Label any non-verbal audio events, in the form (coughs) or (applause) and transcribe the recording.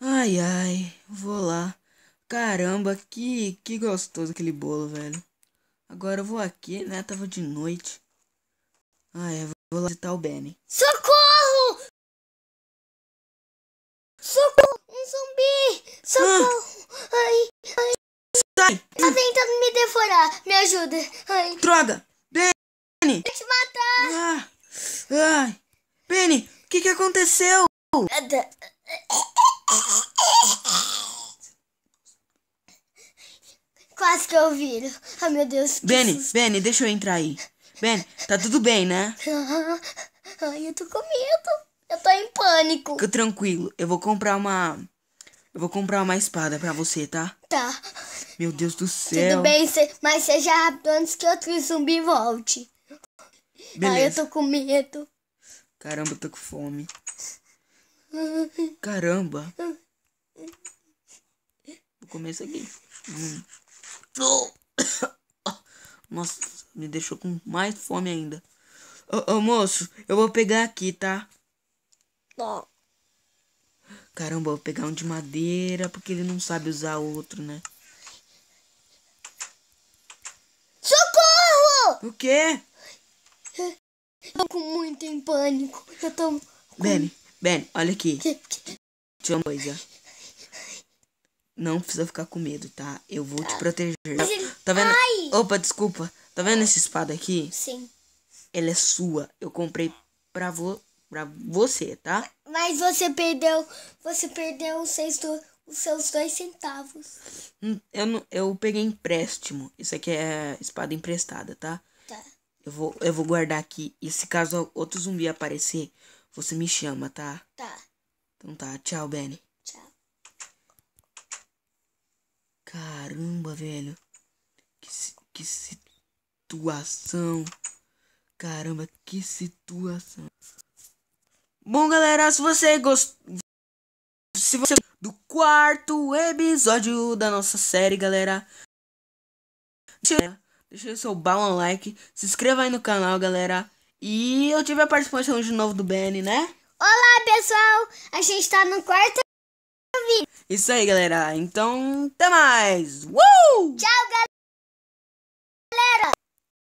Ai, ai, vou lá. Caramba, que, que gostoso aquele bolo, velho. Agora eu vou aqui, né? Tava de noite. ai eu vou lá visitar o Benny. Socorro! Socorro! Um zumbi! Socorro! Ah. Ai, ai. Sai! Tá tentando me devorar. Me ajuda. Ai. Droga! Benny! Vou te matar! Ah. Ai. Benny, o que que aconteceu? Nada. quase que eu viro. Ai, ah, meu Deus. Benny, susto. Benny, deixa eu entrar aí. Benny, tá tudo bem, né? (laughs) Ai, eu tô com medo. Eu tô em pânico. Fica tranquilo. Eu vou comprar uma... Eu vou comprar uma espada pra você, tá? Tá. Meu Deus do céu. Tudo bem, mas seja rápido antes que outro zumbi volte. Beleza. Ai, eu tô com medo. Caramba, eu tô com fome. Caramba. (laughs) Vou comer isso aqui. Hum. (coughs) Nossa, me deixou com mais fome ainda. Ô, ô, moço, eu vou pegar aqui, tá? tá? Caramba, vou pegar um de madeira, porque ele não sabe usar outro, né? Socorro! O quê? Eu tô muito em pânico. Eu tô... Com... Benny, Benny, olha aqui. Tinha uma coisa. Não precisa ficar com medo, tá? Eu vou te tá. proteger. Tá vendo? Ai. Opa, desculpa. Tá vendo essa espada aqui? Sim. Ela é sua. Eu comprei pra, vo pra você, tá? Mas você perdeu. Você perdeu os, seis os seus dois centavos. Hum, eu, não, eu peguei empréstimo. Isso aqui é espada emprestada, tá? Tá. Eu vou, eu vou guardar aqui. E se caso outro zumbi aparecer, você me chama, tá? Tá. Então tá. Tchau, Benny. Caramba, velho. Que, que situação. Caramba, que situação. Bom, galera, se você gostou... Se você... Do quarto episódio da nossa série, galera. Deixa o seu um like. Se inscreva aí no canal, galera. E eu tive a participação de novo do Benny, né? Olá, pessoal! A gente tá no quarto vídeo. Isso aí, galera. Então, até mais. Uh! Tchau, galera.